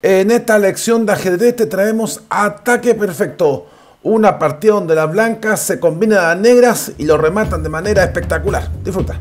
En esta lección de ajedrez te traemos ataque perfecto, una partida donde las blancas se combinan a negras y lo rematan de manera espectacular. Disfruta.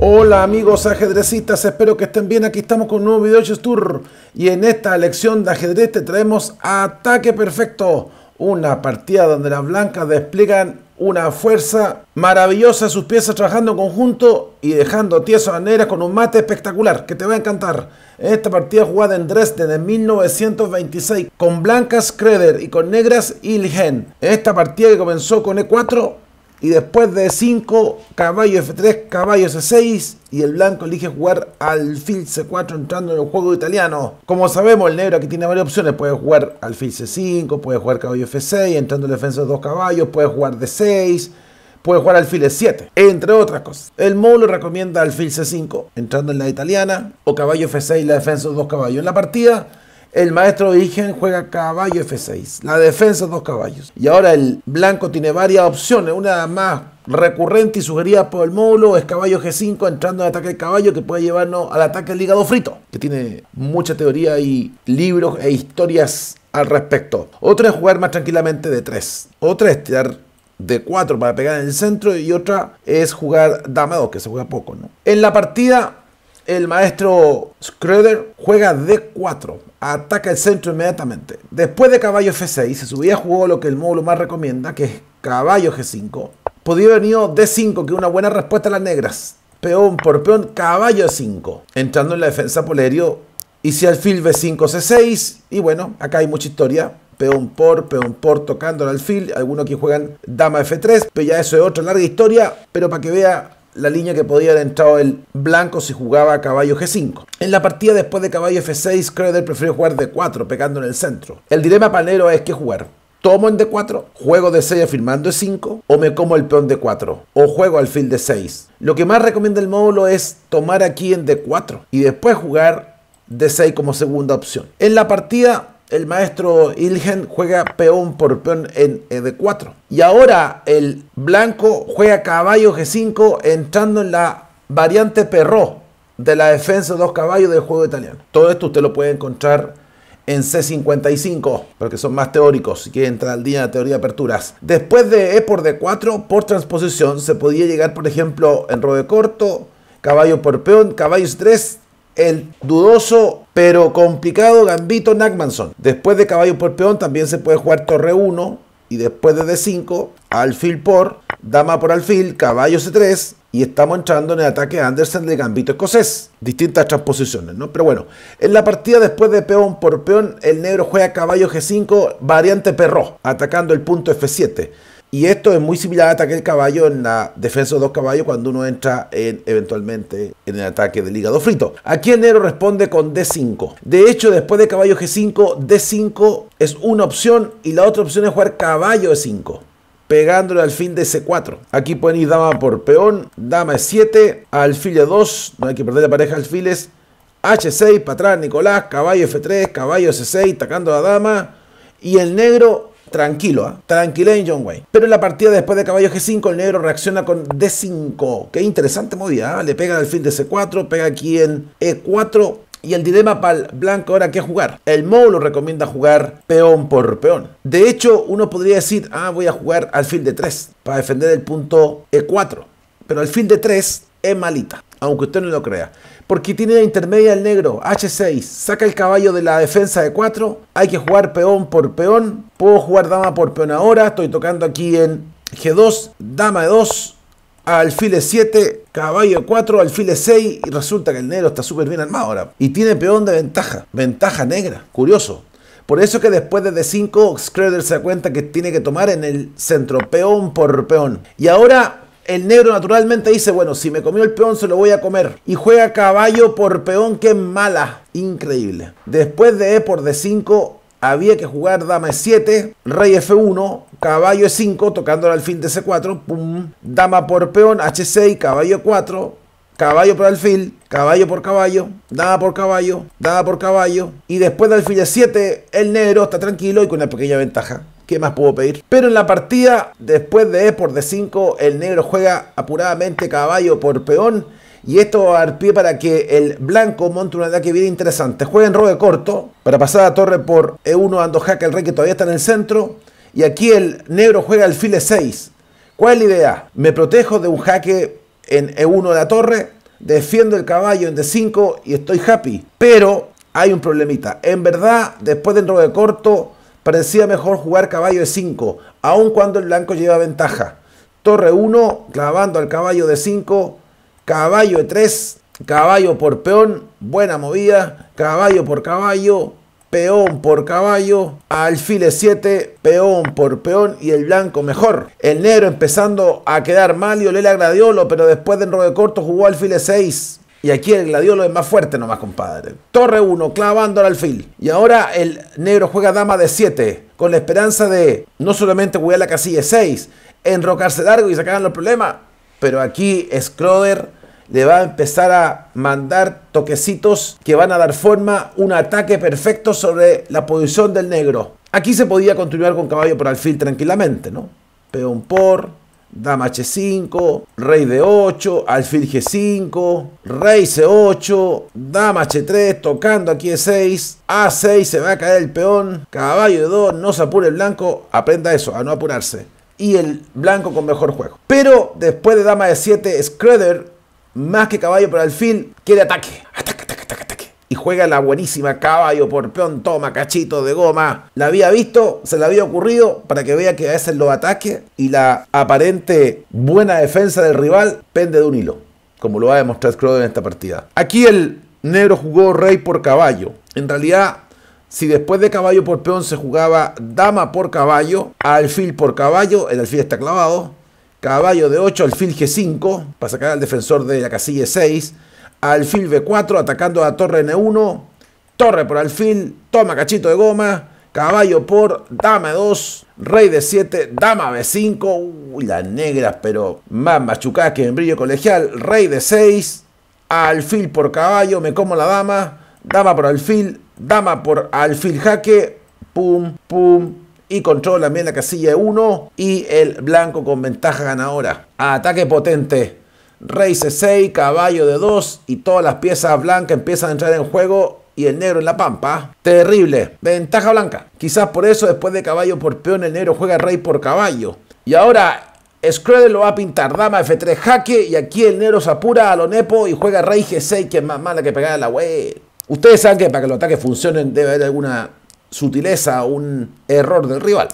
Hola amigos ajedrecistas, espero que estén bien. Aquí estamos con un nuevo video de Tour y en esta lección de ajedrez te traemos ataque perfecto, una partida donde las blancas despliegan una fuerza maravillosa sus piezas trabajando en conjunto y dejando tiesas a Negra con un mate espectacular que te va a encantar. Esta partida jugada en Dresden en 1926 con blancas Kreder y con negras Ilgen. Esta partida que comenzó con E4 y después de 5, caballo F3, caballo C6 y el blanco elige jugar alfil C4 entrando en el juego italiano. Como sabemos, el negro aquí tiene varias opciones, puede jugar alfil C5, puede jugar caballo F6 entrando en defensa de dos caballos, puede jugar D6, puede jugar alfil E7, entre otras cosas. El módulo recomienda alfil C5 entrando en la italiana o caballo F6 la defensa de dos caballos. En la partida el maestro origen juega caballo F6. La defensa dos caballos. Y ahora el blanco tiene varias opciones. Una más recurrente y sugerida por el módulo es caballo G5 entrando en ataque de caballo que puede llevarnos al ataque del hígado frito. Que tiene mucha teoría y libros e historias al respecto. Otra es jugar más tranquilamente de 3. Otra es tirar de 4 para pegar en el centro y otra es jugar dama 2, que se juega poco, ¿no? En la partida el maestro Schroeder juega D4, ataca el centro inmediatamente. Después de caballo F6, se subía jugó lo que el módulo más recomienda, que es caballo G5. Podía haber venido D5, que es una buena respuesta a las negras. Peón por peón, caballo A5, entrando en la defensa Polerio. Y si alfil B5, C6, y bueno, acá hay mucha historia. Peón por, peón por, tocando al alfil. Algunos aquí juegan dama F3, pero ya eso es otra larga historia. Pero para que vea la línea que podía haber entrado el blanco si jugaba a caballo G5. En la partida después de caballo F6, Crowder prefirió jugar D4, pegando en el centro. El dilema panero es que jugar. Tomo en D4, juego D6 afirmando E5 o me como el peón D4 o juego alfil D6. Lo que más recomienda el módulo es tomar aquí en D4 y después jugar D6 como segunda opción. En la partida el maestro Ilgen juega peón por peón en ed 4 Y ahora el blanco juega caballo G5 entrando en la variante perro de la defensa de dos caballos del juego italiano. Todo esto usted lo puede encontrar en C55, porque son más teóricos Si quiere entrar al día en la teoría de aperturas. Después de E por D4, por transposición, se podía llegar, por ejemplo, en Rode corto, caballo por peón, caballos 3 el dudoso pero complicado gambito Nagmanson. Después de caballo por peón también se puede jugar torre 1 y después de d5, alfil por, dama por alfil, caballo c3 y estamos entrando en el ataque Anderson de gambito escocés. Distintas transposiciones, ¿no? Pero bueno, en la partida después de peón por peón, el negro juega caballo g5, variante perro, atacando el punto f7. Y esto es muy similar al ataque del caballo en la defensa de dos caballos cuando uno entra eventualmente en el ataque del hígado frito. Aquí el negro responde con D5. De hecho, después de caballo G5, D5 es una opción y la otra opción es jugar caballo E5 pegándole al fin de C4. Aquí pueden ir dama por peón, dama E7, alfil E2, no hay que perder la pareja alfiles, H6 para atrás Nicolás, caballo F3, caballo C6, atacando a la dama, y el negro Tranquilo, ¿ah? tranquila, en John Wayne. Pero en la partida después de caballo G5, el negro reacciona con D5. Qué interesante movida. ¿ah? Le pega al fin de C4, pega aquí en E4. Y el dilema para el blanco ahora qué jugar. El lo recomienda jugar peón por peón. De hecho, uno podría decir, ah, voy a jugar al fin de 3 para defender el punto E4. Pero al fin de 3 es malita, aunque usted no lo crea porque tiene la intermedia el negro, H6, saca el caballo de la defensa de 4, hay que jugar peón por peón, puedo jugar dama por peón ahora, estoy tocando aquí en G2, dama de 2, alfil 7, caballo de 4, alfil 6 y resulta que el negro está súper bien armado ahora y tiene peón de ventaja, ventaja negra, curioso. Por eso que después de D5, Schröder se da cuenta que tiene que tomar en el centro, peón por peón. Y ahora el negro naturalmente dice, bueno, si me comió el peón se lo voy a comer. Y juega caballo por peón que mala. Increíble. Después de E por D5 había que jugar dama E7, rey F1, caballo E5, tocando al alfil de C4, pum, dama por peón, H6, caballo 4, e caballo por alfil, caballo por caballo, dama por caballo, dama por caballo. Y después de alfil E7, el negro está tranquilo y con una pequeña ventaja. ¿Qué más puedo pedir? Pero en la partida, después de E por D5, el negro juega apuradamente caballo por peón. Y esto va pie para que el blanco monte un ataque bien interesante. Juega en rogue corto para pasar a torre por E1 dando jaque al rey que todavía está en el centro. Y aquí el negro juega al file 6 ¿Cuál es la idea? Me protejo de un jaque en E1 de la torre, defiendo el caballo en D5 y estoy happy. Pero hay un problemita. En verdad, después del robo de corto, parecía mejor jugar caballo de 5, aun cuando el blanco lleva ventaja. Torre 1, clavando al caballo de 5, caballo de 3, caballo por peón, buena movida, caballo por caballo, peón por caballo, alfile 7, peón por peón y el blanco mejor. El negro empezando a quedar mal y le Gradiolo, pero después de enroque corto jugó alfile 6, y aquí el gladiolo es más fuerte nomás, compadre. Torre 1, clavando al alfil. Y ahora el negro juega dama de 7, con la esperanza de no solamente jugar la casilla 6, enrocarse largo y sacar los problemas. Pero aquí Scroder le va a empezar a mandar toquecitos que van a dar forma un ataque perfecto sobre la posición del negro. Aquí se podía continuar con caballo por alfil tranquilamente, ¿no? Peón por, dama h5, rey d8, alfil g5, rey c8, dama h3, tocando aquí e6, a6 se va a caer el peón, caballo de 2, no se apure el blanco, aprenda eso, a no apurarse. Y el blanco con mejor juego. Pero después de dama de 7 Scredder más que caballo por alfil, quiere ataque. ¡Ataque! y juega la buenísima caballo por peón, toma cachito de goma. La había visto, se le había ocurrido para que vea que a veces lo ataque y la aparente buena defensa del rival pende de un hilo, como lo va a demostrar Scrooge en esta partida. Aquí el negro jugó rey por caballo. En realidad, si después de caballo por peón se jugaba dama por caballo, alfil por caballo, el alfil está clavado. Caballo de 8, alfil G5, para sacar al defensor de la casilla 6 alfil B4 atacando a torre N1, torre por alfil, toma cachito de goma, caballo por dama 2, rey de 7, dama B5, uy, las negras, pero más machucadas que en brillo colegial, rey de 6, alfil por caballo, me como la dama, dama por alfil, dama por alfil jaque, pum, pum, y controla también la casilla 1 e y el blanco con ventaja ganadora. Ataque potente. Rey C6, caballo de 2 y todas las piezas blancas empiezan a entrar en juego y el negro en la pampa. Terrible. Ventaja blanca. Quizás por eso después de caballo por peón el negro juega rey por caballo. Y ahora Scrooge lo va a pintar dama F3 jaque y aquí el negro se apura a lo nepo y juega rey G6 que es más mala que pegar a la web. Ustedes saben que para que los ataques funcionen debe haber alguna sutileza o un error del rival.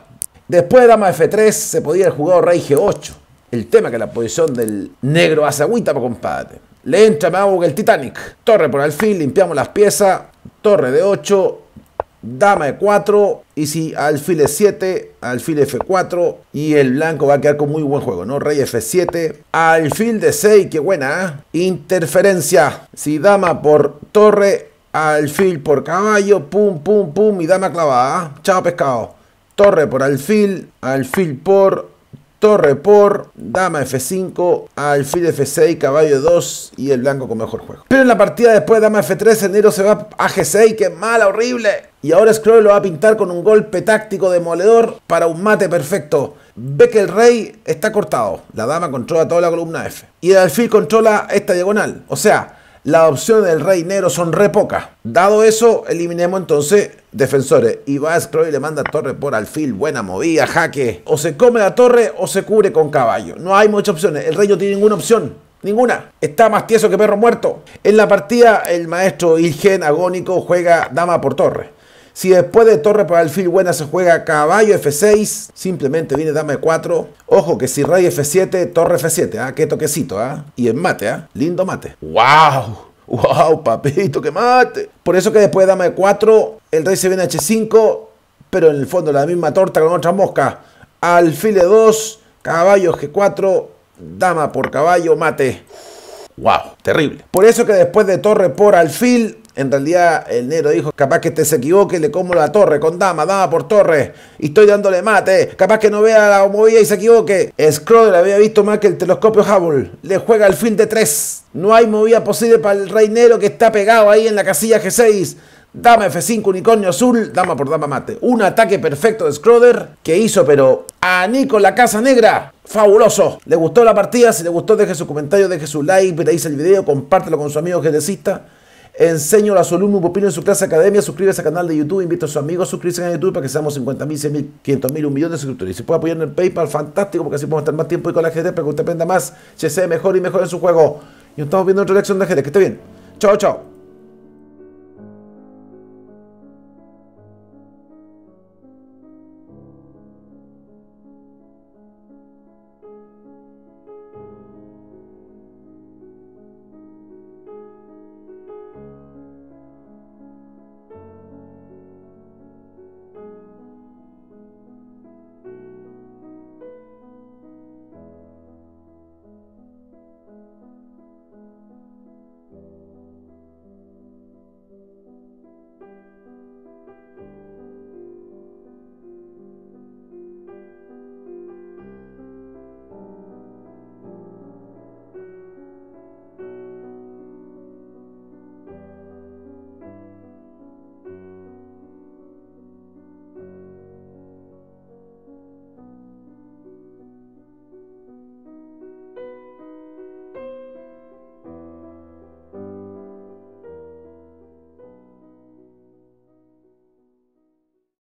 Después de dama F3 se podía haber jugado rey G8. El tema que la posición del negro hace agüita, compadre. Le entra me hago que el Titanic. Torre por alfil, limpiamos las piezas. Torre de 8, dama de 4. Y si alfil es 7 alfil F4. Y el blanco va a quedar con muy buen juego, ¿no? Rey F7. Alfil de 6, qué buena, ¿eh? Interferencia. Si dama por torre, alfil por caballo. Pum, pum, pum. Y dama clavada. ¿ah? Chao pescado. Torre por alfil, alfil por torre por, dama F5, alfil F6, caballo 2 y el blanco con mejor juego. Pero en la partida después dama F3, el negro se va a G6, que mala, horrible. Y ahora Scroll lo va a pintar con un golpe táctico demoledor para un mate perfecto. Ve que el rey está cortado, la dama controla toda la columna F. Y el alfil controla esta diagonal, o sea las opciones del rey negro son re pocas. Dado eso, eliminemos entonces defensores. Y Vaz le manda torre por alfil, buena movida, jaque. O se come la torre o se cubre con caballo. No hay muchas opciones. El rey no tiene ninguna opción. Ninguna. Está más tieso que perro muerto. En la partida, el maestro Ilgen agónico juega dama por torre. Si después de torre por alfil buena se juega caballo F6, simplemente viene dama E4. Ojo que si rey F7, torre F7, ¿ah? Qué toquecito, ¿ah? Y en mate, ¿ah? Lindo mate. ¡Wow! ¡Wow, papito, qué mate! Por eso que después de dama E4, el rey se viene a H5, pero en el fondo la misma torta con otra mosca. Alfil E2, caballo G4, dama por caballo, mate. ¡Wow! Terrible. Por eso que después de torre por alfil, en realidad el negro dijo, capaz que te se equivoque, le como la torre con dama, dama por torre. Y estoy dándole mate, capaz que no vea la movida y se equivoque. Scroder había visto más que el telescopio Hubble. Le juega el fin de 3. No hay movida posible para el rey negro que está pegado ahí en la casilla G6. Dama F5, unicornio azul, dama por dama mate. Un ataque perfecto de Scroder que hizo, pero a Nico la Casa Negra. Fabuloso. ¿Le gustó la partida? Si le gustó, deje su comentario, deje su like, veréis el video, compártelo con su amigo que Enseño las alumnos, pupilo en su clase academia, suscríbase al canal de YouTube, invito a sus amigos a suscribirse a YouTube para que seamos 50.000, 100.000, 500.000, un millón de suscriptores. Y si puede apoyar en el PayPal, fantástico, porque así podemos estar más tiempo y con la gente para que usted aprenda más, se sea mejor y mejor en su juego. Y nos estamos viendo otra lección de gente. Que esté bien. Chao, chao.